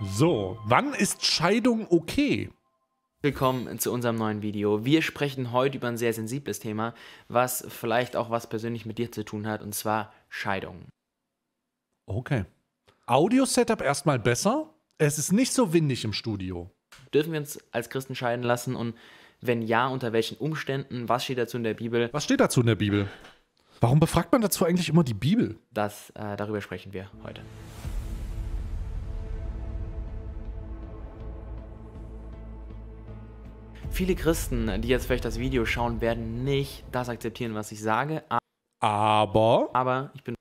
So, wann ist Scheidung okay? Willkommen zu unserem neuen Video. Wir sprechen heute über ein sehr sensibles Thema, was vielleicht auch was persönlich mit dir zu tun hat, und zwar Scheidung. Okay. Audio-Setup erstmal besser. Es ist nicht so windig im Studio. Dürfen wir uns als Christen scheiden lassen und wenn ja, unter welchen Umständen? Was steht dazu in der Bibel? Was steht dazu in der Bibel? Warum befragt man dazu eigentlich immer die Bibel? Das, äh, darüber sprechen wir heute. viele Christen, die jetzt vielleicht das Video schauen, werden nicht das akzeptieren, was ich sage. Aber. Aber ich bin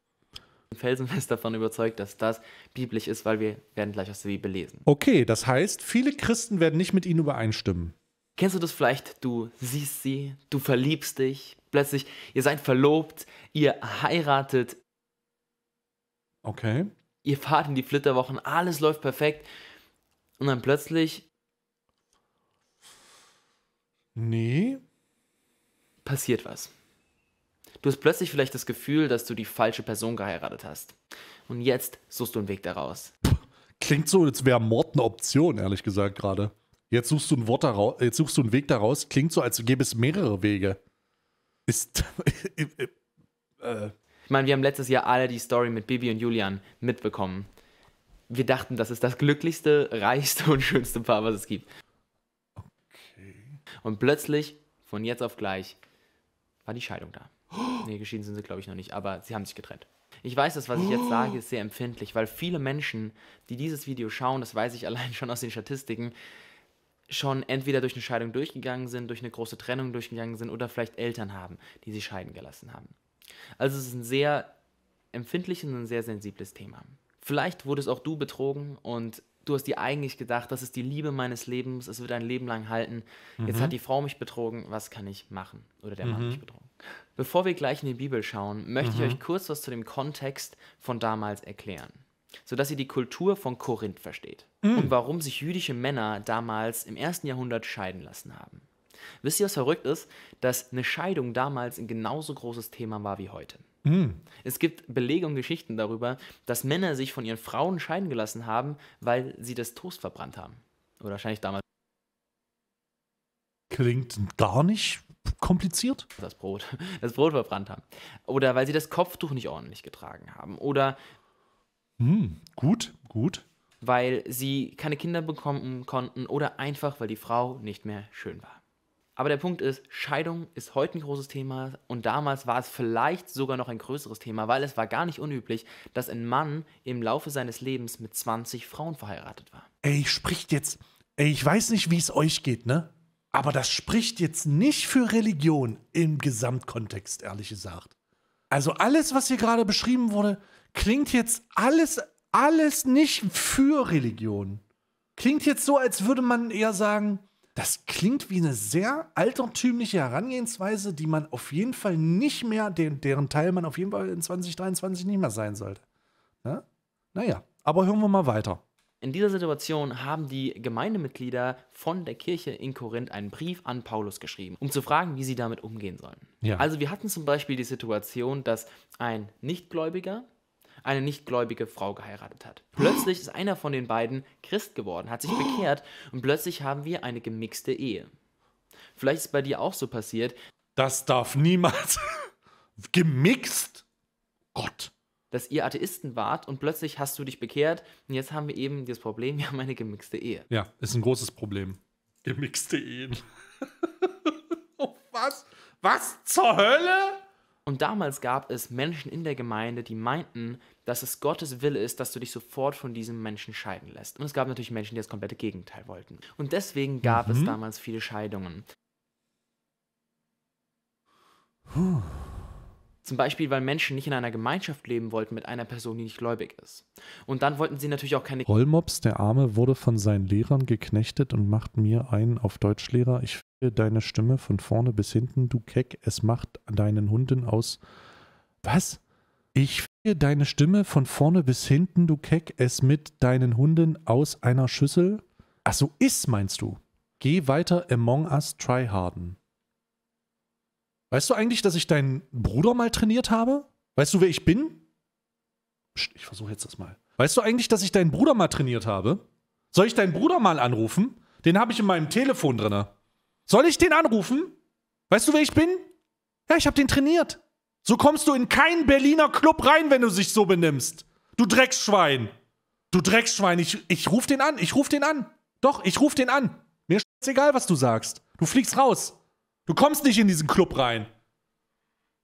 felsenfest davon überzeugt, dass das biblisch ist, weil wir werden gleich aus der Bibel lesen. Okay, das heißt, viele Christen werden nicht mit ihnen übereinstimmen. Kennst du das vielleicht? Du siehst sie, du verliebst dich, plötzlich, ihr seid verlobt, ihr heiratet. Okay. Ihr fahrt in die Flitterwochen, alles läuft perfekt. Und dann plötzlich Nee. Passiert was. Du hast plötzlich vielleicht das Gefühl, dass du die falsche Person geheiratet hast. Und jetzt suchst du einen Weg daraus. Klingt so, als wäre Mord eine Option, ehrlich gesagt, gerade. Jetzt suchst du ein Wort daraus, jetzt suchst du einen Weg daraus. Klingt so, als gäbe es mehrere Wege. Ist. äh. Ich meine, wir haben letztes Jahr alle die Story mit Bibi und Julian mitbekommen. Wir dachten, das ist das glücklichste, reichste und schönste Paar, was es gibt. Und plötzlich, von jetzt auf gleich, war die Scheidung da. Nee, geschieden sind sie, glaube ich, noch nicht, aber sie haben sich getrennt. Ich weiß, das, was ich jetzt sage, ist sehr empfindlich, weil viele Menschen, die dieses Video schauen, das weiß ich allein schon aus den Statistiken, schon entweder durch eine Scheidung durchgegangen sind, durch eine große Trennung durchgegangen sind oder vielleicht Eltern haben, die sie scheiden gelassen haben. Also es ist ein sehr empfindliches und ein sehr sensibles Thema. Vielleicht wurdest auch du betrogen und du hast dir eigentlich gedacht, das ist die Liebe meines Lebens, es wird ein Leben lang halten. Mhm. Jetzt hat mhm. die Frau mich betrogen, was kann ich machen? Oder der mhm. Mann mich betrogen. Bevor wir gleich in die Bibel schauen, möchte mhm. ich euch kurz was zu dem Kontext von damals erklären, sodass ihr die Kultur von Korinth versteht mhm. und warum sich jüdische Männer damals im ersten Jahrhundert scheiden lassen haben. Wisst ihr, was verrückt ist? Dass eine Scheidung damals ein genauso großes Thema war wie heute. Mm. Es gibt Belege und Geschichten darüber, dass Männer sich von ihren Frauen scheiden gelassen haben, weil sie das Toast verbrannt haben. Oder wahrscheinlich damals. Klingt gar nicht kompliziert. Das Brot. Das Brot verbrannt haben. Oder weil sie das Kopftuch nicht ordentlich getragen haben. Oder. Mm, gut, gut. Weil sie keine Kinder bekommen konnten oder einfach, weil die Frau nicht mehr schön war. Aber der Punkt ist, Scheidung ist heute ein großes Thema und damals war es vielleicht sogar noch ein größeres Thema, weil es war gar nicht unüblich, dass ein Mann im Laufe seines Lebens mit 20 Frauen verheiratet war. Ey, spricht jetzt, ey, ich weiß nicht, wie es euch geht, ne? Aber das spricht jetzt nicht für Religion im Gesamtkontext, ehrlich gesagt. Also alles, was hier gerade beschrieben wurde, klingt jetzt alles, alles nicht für Religion. Klingt jetzt so, als würde man eher sagen, das klingt wie eine sehr altertümliche Herangehensweise, die man auf jeden Fall nicht mehr, den, deren Teil man auf jeden Fall in 2023 nicht mehr sein sollte. Ne? Naja, aber hören wir mal weiter. In dieser Situation haben die Gemeindemitglieder von der Kirche in Korinth einen Brief an Paulus geschrieben, um zu fragen, wie sie damit umgehen sollen. Ja. Also wir hatten zum Beispiel die Situation, dass ein Nichtgläubiger eine nichtgläubige Frau geheiratet hat. Plötzlich ist einer von den beiden Christ geworden, hat sich bekehrt und plötzlich haben wir eine gemixte Ehe. Vielleicht ist es bei dir auch so passiert. Das darf niemals. Gemixt? Gott. Dass ihr Atheisten wart und plötzlich hast du dich bekehrt und jetzt haben wir eben das Problem, wir haben eine gemixte Ehe. Ja, ist ein großes Problem. Gemixte Ehen. oh, was? Was zur Hölle? Und damals gab es Menschen in der Gemeinde, die meinten, dass es Gottes Wille ist, dass du dich sofort von diesem Menschen scheiden lässt. Und es gab natürlich Menschen, die das komplette Gegenteil wollten. Und deswegen gab mhm. es damals viele Scheidungen. Puh. Zum Beispiel, weil Menschen nicht in einer Gemeinschaft leben wollten mit einer Person, die nicht gläubig ist. Und dann wollten sie natürlich auch keine. Rollmops, der Arme, wurde von seinen Lehrern geknechtet und macht mir einen auf Deutschlehrer. Ich finde deine Stimme von vorne bis hinten, du Keck, es macht deinen Hunden aus. Was? Ich finde deine Stimme von vorne bis hinten, du Keck, es mit deinen Hunden aus einer Schüssel? Ach so, ist, meinst du? Geh weiter Among Us try harden. Weißt du eigentlich, dass ich deinen Bruder mal trainiert habe? Weißt du, wer ich bin? Psst, ich versuche jetzt das mal. Weißt du eigentlich, dass ich deinen Bruder mal trainiert habe? Soll ich deinen Bruder mal anrufen? Den habe ich in meinem Telefon drin. Soll ich den anrufen? Weißt du, wer ich bin? Ja, ich habe den trainiert. So kommst du in keinen Berliner Club rein, wenn du dich so benimmst. Du Drecksschwein. Du Drecksschwein. Ich, ich ruf den an. Ich ruf den an. Doch, ich ruf den an. Mir ist egal, was du sagst. Du fliegst raus. Du kommst nicht in diesen Club rein.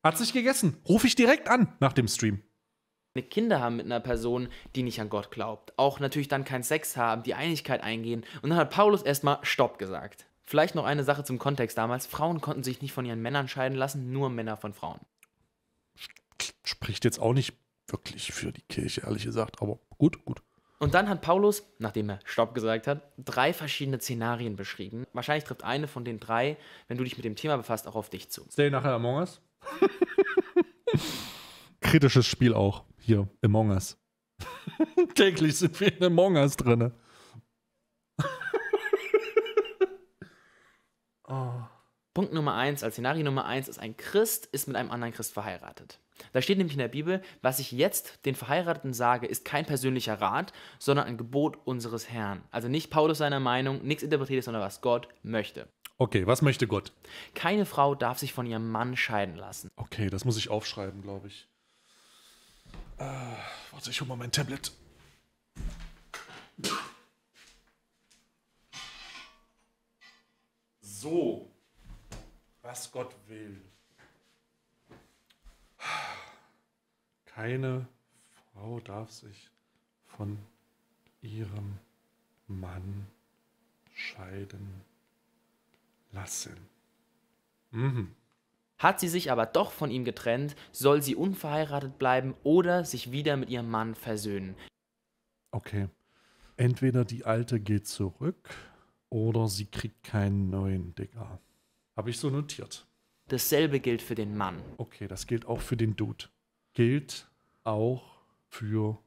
Hat sich gegessen. Ruf ich direkt an nach dem Stream. Eine Kinder haben mit einer Person, die nicht an Gott glaubt. Auch natürlich dann keinen Sex haben, die Einigkeit eingehen. Und dann hat Paulus erstmal Stopp gesagt. Vielleicht noch eine Sache zum Kontext damals. Frauen konnten sich nicht von ihren Männern scheiden lassen, nur Männer von Frauen. Spricht jetzt auch nicht wirklich für die Kirche, ehrlich gesagt, aber gut, gut. Und dann hat Paulus, nachdem er Stopp gesagt hat, drei verschiedene Szenarien beschrieben. Wahrscheinlich trifft eine von den drei, wenn du dich mit dem Thema befasst, auch auf dich zu. Stay nachher Among Us. Kritisches Spiel auch hier, Among Us. Täglich sind wir in Among Us drin. oh. Punkt Nummer eins, als Szenario Nummer eins ist, ein Christ ist mit einem anderen Christ verheiratet. Da steht nämlich in der Bibel, was ich jetzt den Verheirateten sage, ist kein persönlicher Rat, sondern ein Gebot unseres Herrn. Also nicht Paulus seiner Meinung, nichts interpretiert, sondern was Gott möchte. Okay, was möchte Gott? Keine Frau darf sich von ihrem Mann scheiden lassen. Okay, das muss ich aufschreiben, glaube ich. Äh, warte, ich hole mal mein Tablet. So, was Gott will. Keine Frau darf sich von ihrem Mann scheiden lassen. Mhm. Hat sie sich aber doch von ihm getrennt, soll sie unverheiratet bleiben oder sich wieder mit ihrem Mann versöhnen. Okay. Entweder die alte geht zurück oder sie kriegt keinen neuen Digger. Habe ich so notiert. Dasselbe gilt für den Mann. Okay, das gilt auch für den Dude. Gilt auch für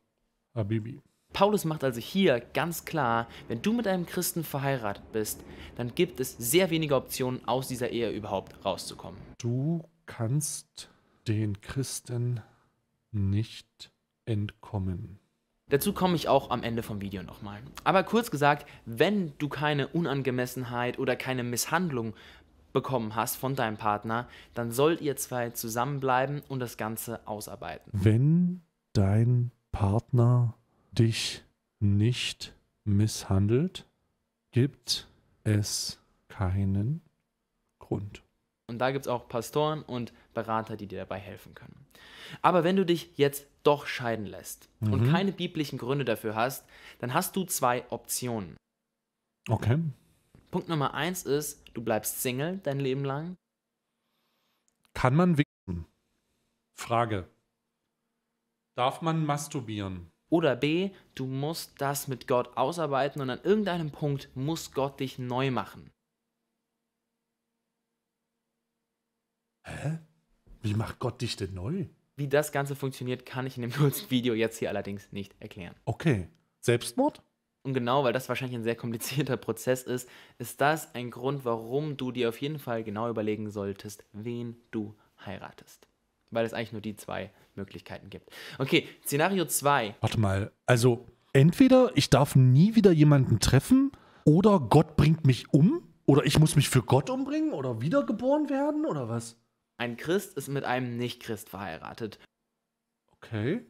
Habibi. Paulus macht also hier ganz klar, wenn du mit einem Christen verheiratet bist, dann gibt es sehr wenige Optionen, aus dieser Ehe überhaupt rauszukommen. Du kannst den Christen nicht entkommen. Dazu komme ich auch am Ende vom Video nochmal. Aber kurz gesagt, wenn du keine Unangemessenheit oder keine Misshandlung bekommen hast von deinem Partner, dann sollt ihr zwei zusammenbleiben und das Ganze ausarbeiten. Wenn dein Partner dich nicht misshandelt, gibt es keinen Grund. Und da gibt es auch Pastoren und Berater, die dir dabei helfen können. Aber wenn du dich jetzt doch scheiden lässt mhm. und keine biblischen Gründe dafür hast, dann hast du zwei Optionen. Okay. Punkt Nummer eins ist, du bleibst Single dein Leben lang. Kann man wichsen? Frage. Darf man masturbieren? Oder B, du musst das mit Gott ausarbeiten und an irgendeinem Punkt muss Gott dich neu machen. Hä? Wie macht Gott dich denn neu? Wie das Ganze funktioniert, kann ich in dem kurzen Video jetzt hier allerdings nicht erklären. Okay. Selbstmord? Und genau, weil das wahrscheinlich ein sehr komplizierter Prozess ist, ist das ein Grund, warum du dir auf jeden Fall genau überlegen solltest, wen du heiratest. Weil es eigentlich nur die zwei Möglichkeiten gibt. Okay, Szenario 2. Warte mal, also entweder ich darf nie wieder jemanden treffen oder Gott bringt mich um oder ich muss mich für Gott umbringen oder wiedergeboren werden oder was? Ein Christ ist mit einem Nicht-Christ verheiratet. Okay.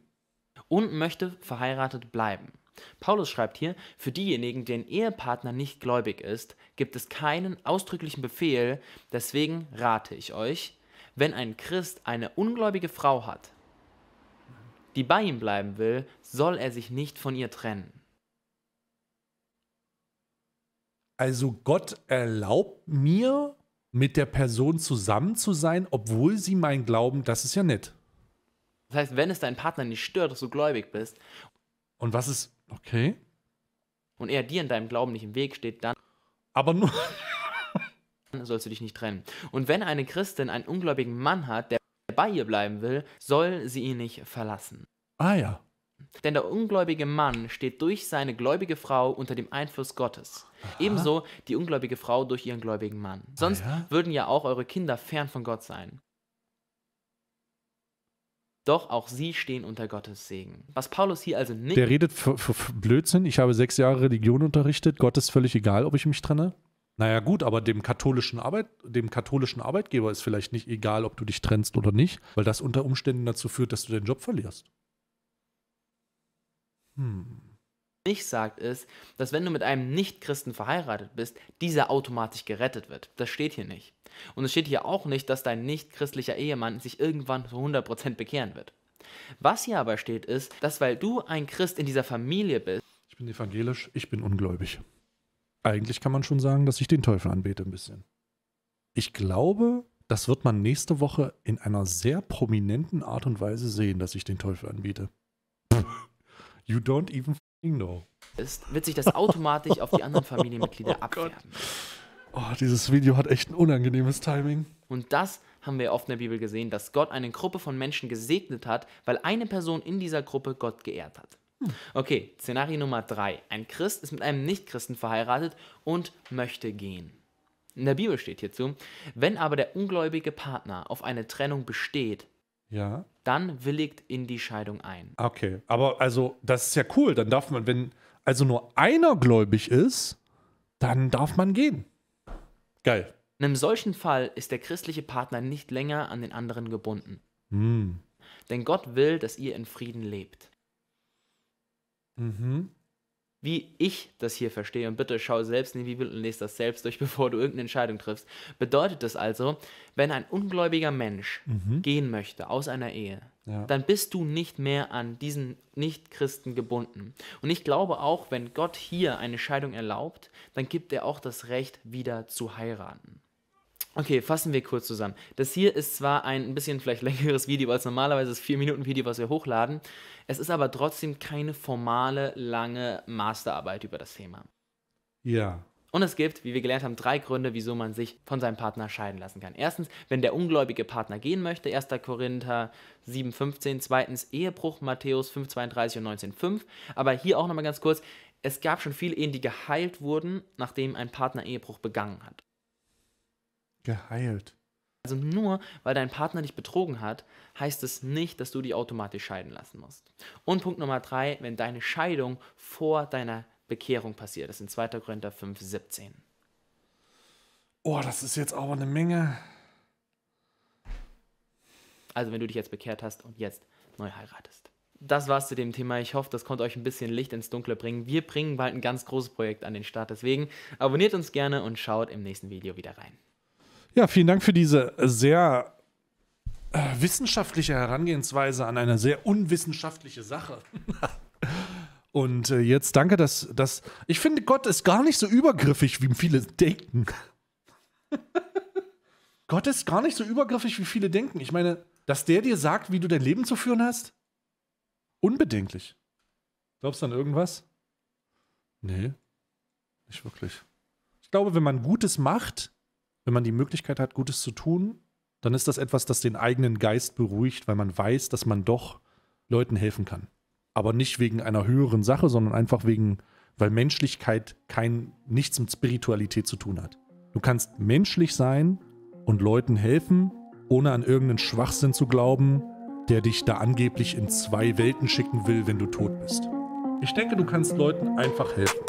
Und möchte verheiratet bleiben. Paulus schreibt hier, für diejenigen, deren Ehepartner nicht gläubig ist, gibt es keinen ausdrücklichen Befehl, deswegen rate ich euch, wenn ein Christ eine ungläubige Frau hat, die bei ihm bleiben will, soll er sich nicht von ihr trennen. Also Gott erlaubt mir, mit der Person zusammen zu sein, obwohl sie meinen Glauben, das ist ja nett. Das heißt, wenn es deinen Partner nicht stört, dass du gläubig bist. Und was ist, Okay. Und er dir in deinem Glauben nicht im Weg steht, dann. Aber nur. dann sollst du dich nicht trennen. Und wenn eine Christin einen ungläubigen Mann hat, der bei ihr bleiben will, soll sie ihn nicht verlassen. Ah ja. Denn der ungläubige Mann steht durch seine gläubige Frau unter dem Einfluss Gottes. Aha. Ebenso die ungläubige Frau durch ihren gläubigen Mann. Ah, Sonst ah, ja? würden ja auch eure Kinder fern von Gott sein doch auch sie stehen unter Gottes Segen. Was Paulus hier also nicht. Der redet für, für, für Blödsinn. Ich habe sechs Jahre Religion unterrichtet. Gott ist völlig egal, ob ich mich trenne. Naja, gut, aber dem katholischen, Arbeit, dem katholischen Arbeitgeber ist vielleicht nicht egal, ob du dich trennst oder nicht, weil das unter Umständen dazu führt, dass du deinen Job verlierst. Hm nicht sagt, ist, dass wenn du mit einem Nichtchristen verheiratet bist, dieser automatisch gerettet wird. Das steht hier nicht. Und es steht hier auch nicht, dass dein nichtchristlicher Ehemann sich irgendwann zu 100% bekehren wird. Was hier aber steht, ist, dass weil du ein Christ in dieser Familie bist. Ich bin evangelisch, ich bin ungläubig. Eigentlich kann man schon sagen, dass ich den Teufel anbete ein bisschen. Ich glaube, das wird man nächste Woche in einer sehr prominenten Art und Weise sehen, dass ich den Teufel anbiete. You don't even Ging doch. Es wird sich das automatisch auf die anderen Familienmitglieder oh abwerfen. Oh, dieses Video hat echt ein unangenehmes Timing. Und das haben wir oft in der Bibel gesehen, dass Gott eine Gruppe von Menschen gesegnet hat, weil eine Person in dieser Gruppe Gott geehrt hat. Hm. Okay, Szenario Nummer 3. Ein Christ ist mit einem Nichtchristen verheiratet und möchte gehen. In der Bibel steht hierzu, wenn aber der ungläubige Partner auf eine Trennung besteht, ja. Dann willigt in die Scheidung ein. Okay, aber also, das ist ja cool. Dann darf man, wenn also nur einer gläubig ist, dann darf man gehen. Geil. In einem solchen Fall ist der christliche Partner nicht länger an den anderen gebunden. Mm. Denn Gott will, dass ihr in Frieden lebt. Mhm wie ich das hier verstehe, und bitte schau selbst in die Bibel und lese das selbst durch, bevor du irgendeine Entscheidung triffst, bedeutet das also, wenn ein ungläubiger Mensch mhm. gehen möchte aus einer Ehe, ja. dann bist du nicht mehr an diesen Nichtchristen gebunden. Und ich glaube auch, wenn Gott hier eine Scheidung erlaubt, dann gibt er auch das Recht, wieder zu heiraten. Okay, fassen wir kurz zusammen. Das hier ist zwar ein, bisschen vielleicht längeres Video als normalerweise das 4-Minuten-Video, was wir hochladen. Es ist aber trotzdem keine formale, lange Masterarbeit über das Thema. Ja. Und es gibt, wie wir gelernt haben, drei Gründe, wieso man sich von seinem Partner scheiden lassen kann. Erstens, wenn der ungläubige Partner gehen möchte, 1. Korinther 7,15. Zweitens, Ehebruch, Matthäus 5,32 und 19,5. Aber hier auch nochmal ganz kurz, es gab schon viele Ehen, die geheilt wurden, nachdem ein Partner Ehebruch begangen hat. Geheilt. Also nur weil dein Partner dich betrogen hat, heißt es nicht, dass du die automatisch scheiden lassen musst. Und Punkt Nummer drei, wenn deine Scheidung vor deiner Bekehrung passiert ist, in 2. Korinther 5, 17. Oh, das ist jetzt aber eine Menge. Also wenn du dich jetzt bekehrt hast und jetzt neu heiratest. Das war's zu dem Thema. Ich hoffe, das konnte euch ein bisschen Licht ins Dunkle bringen. Wir bringen bald ein ganz großes Projekt an den Start. Deswegen abonniert uns gerne und schaut im nächsten Video wieder rein. Ja, vielen Dank für diese sehr äh, wissenschaftliche Herangehensweise an eine sehr unwissenschaftliche Sache. Und äh, jetzt danke, dass, dass ich finde, Gott ist gar nicht so übergriffig, wie viele denken. Gott ist gar nicht so übergriffig, wie viele denken. Ich meine, dass der dir sagt, wie du dein Leben zu führen hast? Unbedenklich. Glaubst du an irgendwas? Nee, nicht wirklich. Ich glaube, wenn man Gutes macht, wenn man die Möglichkeit hat, Gutes zu tun, dann ist das etwas, das den eigenen Geist beruhigt, weil man weiß, dass man doch Leuten helfen kann. Aber nicht wegen einer höheren Sache, sondern einfach wegen, weil Menschlichkeit kein, nichts mit Spiritualität zu tun hat. Du kannst menschlich sein und Leuten helfen, ohne an irgendeinen Schwachsinn zu glauben, der dich da angeblich in zwei Welten schicken will, wenn du tot bist. Ich denke, du kannst Leuten einfach helfen.